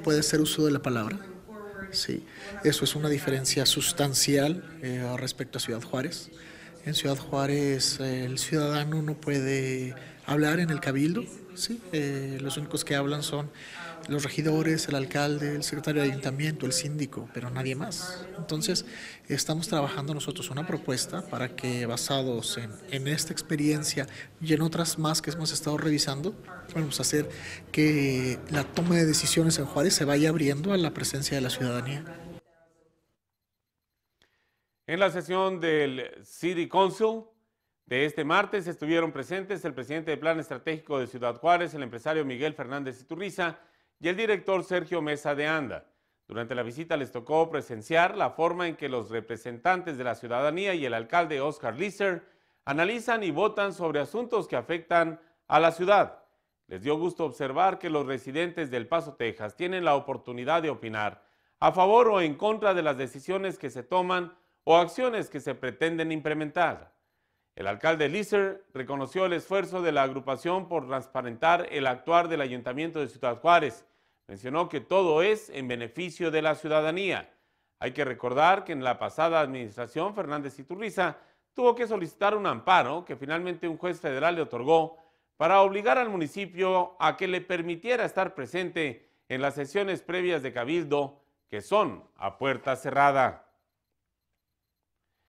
puede ser uso de la palabra. Sí, eso es una diferencia sustancial eh, respecto a Ciudad Juárez. En Ciudad Juárez eh, el ciudadano no puede hablar en el cabildo. ¿sí? Eh, los únicos que hablan son los regidores, el alcalde, el secretario de ayuntamiento, el síndico, pero nadie más. Entonces, estamos trabajando nosotros una propuesta para que basados en, en esta experiencia y en otras más que hemos estado revisando, vamos a hacer que la toma de decisiones en Juárez se vaya abriendo a la presencia de la ciudadanía. En la sesión del City Council, de este martes estuvieron presentes el presidente de Plan Estratégico de Ciudad Juárez, el empresario Miguel Fernández Iturriza y el director Sergio Mesa de Anda. Durante la visita les tocó presenciar la forma en que los representantes de la ciudadanía y el alcalde Oscar Lisser analizan y votan sobre asuntos que afectan a la ciudad. Les dio gusto observar que los residentes del Paso, Texas, tienen la oportunidad de opinar a favor o en contra de las decisiones que se toman o acciones que se pretenden implementar. El alcalde Lisser reconoció el esfuerzo de la agrupación por transparentar el actuar del Ayuntamiento de Ciudad Juárez. Mencionó que todo es en beneficio de la ciudadanía. Hay que recordar que en la pasada administración Fernández Iturriza tuvo que solicitar un amparo que finalmente un juez federal le otorgó para obligar al municipio a que le permitiera estar presente en las sesiones previas de Cabildo, que son a puerta cerrada.